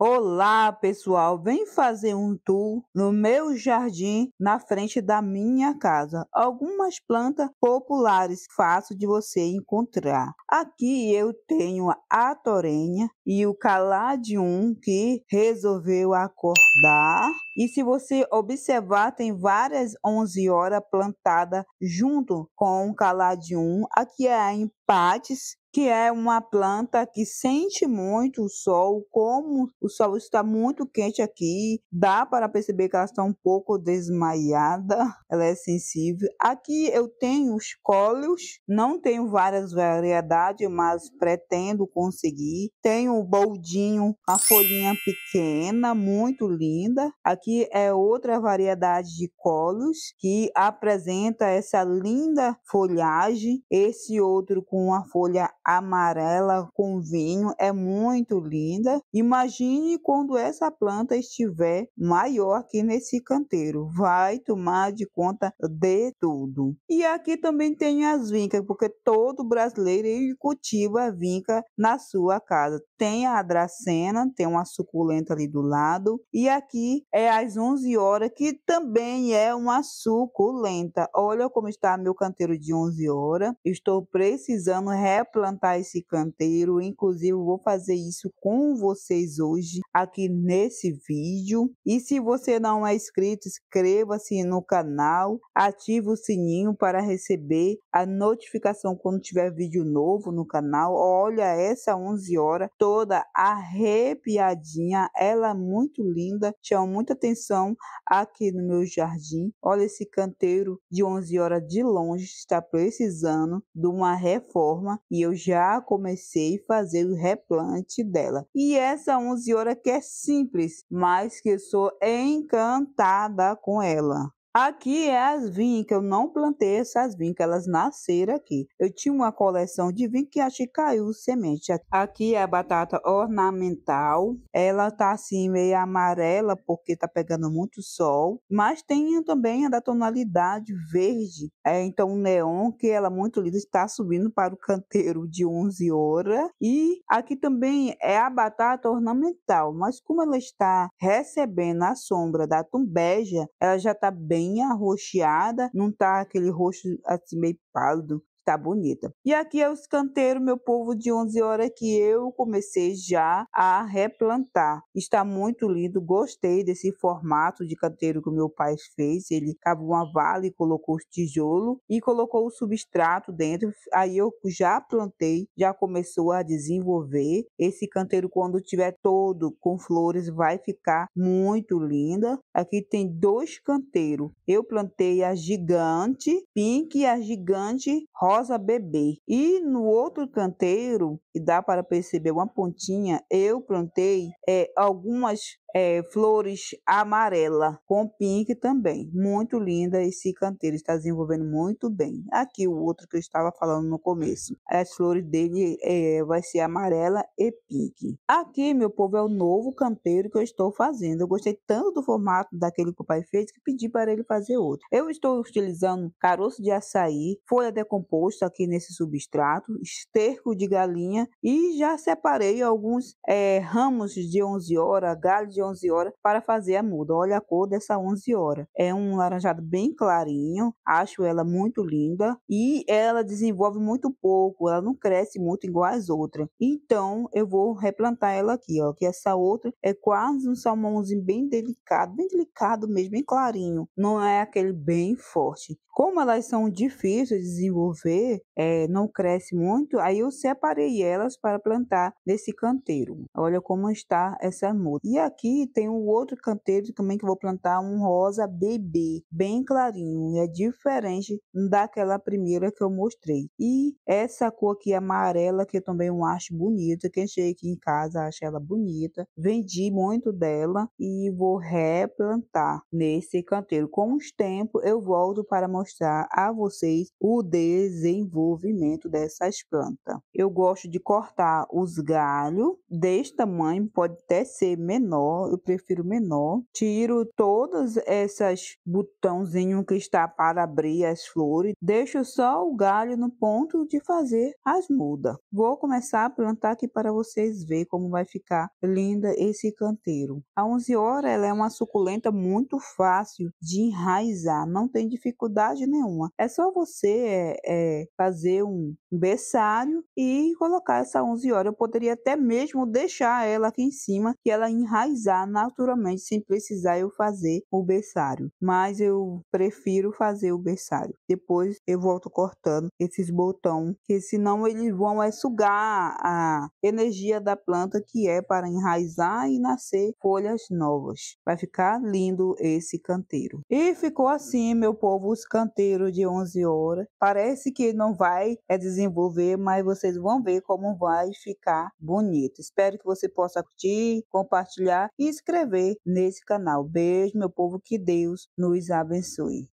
Olá, pessoal. Vem fazer um tour no meu jardim na frente da minha casa. Algumas plantas populares fácil de você encontrar. Aqui eu tenho a torenha e o caladium que resolveu acordar. E se você observar, tem várias 11 horas plantadas junto com o caladium. Aqui é a pates, que é uma planta que sente muito o sol, como o sol está muito quente aqui, dá para perceber que ela está um pouco desmaiada, ela é sensível. Aqui eu tenho os cólios, não tenho várias variedades, mas pretendo conseguir. Tenho o boldinho, a folhinha pequena, muito linda. Aqui é outra variedade de cólios que apresenta essa linda folhagem, esse outro com com uma folha amarela com vinho, é muito linda. Imagine quando essa planta estiver maior aqui nesse canteiro, vai tomar de conta de tudo. E aqui também tem as vincas, porque todo brasileiro cultiva vinca na sua casa. Tem a dracena, tem uma suculenta ali do lado, e aqui é às 11 horas, que também é uma suculenta. Olha como está meu canteiro de 11 horas. Estou precisando precisando replantar esse canteiro. Inclusive, vou fazer isso com vocês hoje aqui nesse vídeo. E se você não é inscrito, inscreva-se no canal, ative o sininho para receber a notificação quando tiver vídeo novo no canal. Olha essa 11 horas toda arrepiadinha, ela é muito linda, chama muita atenção aqui no meu jardim. Olha esse canteiro de 11 horas de longe, está precisando de uma reforma forma e eu já comecei a fazer o replante dela. E essa hora que é simples, mas que eu sou encantada com ela. Aqui é as vinhas, que eu não plantei essas vinhas, que elas nasceram aqui. Eu tinha uma coleção de vinhas que acho que caiu semente. Aqui é a batata ornamental. Ela tá assim meio amarela porque tá pegando muito sol, mas tem também a da tonalidade verde. É então o neon que ela é muito linda está subindo para o canteiro de 11 horas. E aqui também é a batata ornamental, mas como ela está recebendo a sombra da tumbeja, ela já tá bem veinha arroxeada, não tá aquele rosto assim meio pálido tá bonita. E aqui é o escanteiro, meu povo, de 11 horas que eu comecei já a replantar. Está muito lindo, gostei desse formato de canteiro que o meu pai fez. Ele cavou uma vala e colocou os tijolo e colocou o substrato dentro. Aí eu já plantei, já começou a desenvolver. Esse canteiro, quando tiver todo com flores, vai ficar muito linda. Aqui tem dois canteiros. Eu plantei a gigante pink e a gigante rosa rosa bebê. E no outro canteiro, que dá para perceber uma pontinha, eu plantei é, algumas é, flores amarela com pink também. Muito linda esse canteiro, está desenvolvendo muito bem. Aqui o outro que eu estava falando no começo. As flores dele é, vai ser amarela e pink. Aqui, meu povo, é o novo canteiro que eu estou fazendo. Eu gostei tanto do formato daquele que o pai fez que pedi para ele fazer outro. Eu estou utilizando caroço de açaí, folha decomposta aqui nesse substrato, esterco de galinha e já separei alguns é, ramos de 11 horas, galho de de 11 horas para fazer a muda. Olha a cor dessa 11 horas. É um laranjado bem clarinho, acho ela muito linda e ela desenvolve muito pouco, ela não cresce muito igual as outras. Então eu vou replantar ela aqui, ó, que essa outra é quase um salmãozinho bem delicado, bem delicado mesmo, bem clarinho, não é aquele bem forte. Como elas são difíceis de desenvolver, é, não cresce muito, aí eu separei elas para plantar nesse canteiro. Olha como está essa muda. E aqui aqui tem um outro canteiro também que eu vou plantar um rosa bebê, bem clarinho, é diferente daquela primeira que eu mostrei. E essa cor aqui amarela que eu também acho bonita, quem chega aqui em casa, acha ela bonita. Vendi muito dela e vou replantar nesse canteiro. Com os tempos eu volto para mostrar a vocês o desenvolvimento dessas plantas. Eu gosto de cortar os galhos desse tamanho, pode até ser menor, menor, eu prefiro menor. Tiro todas essas botãozinho que está para abrir as flores, deixo só o galho no ponto de fazer as mudas. Vou começar a plantar aqui para vocês verem como vai ficar linda esse canteiro. A 11 horas ela é uma suculenta muito fácil de enraizar, não tem dificuldade nenhuma. É só você é, é, fazer um berçário e colocar essa 11 horas. Eu poderia até mesmo deixar ela aqui em cima que ela enraizar realizar naturalmente sem precisar eu fazer o berçário. Mas eu prefiro fazer o berçário. Depois eu volto cortando esses botões, que senão eles vão é sugar a energia da planta que é para enraizar e nascer folhas novas. Vai ficar lindo esse canteiro. E ficou assim, meu povo, os canteiros de 11 horas. Parece que não vai é desenvolver, mas vocês vão ver como vai ficar bonito. Espero que você possa curtir, compartilhar e inscrever nesse canal. Beijo, meu povo, que Deus nos abençoe.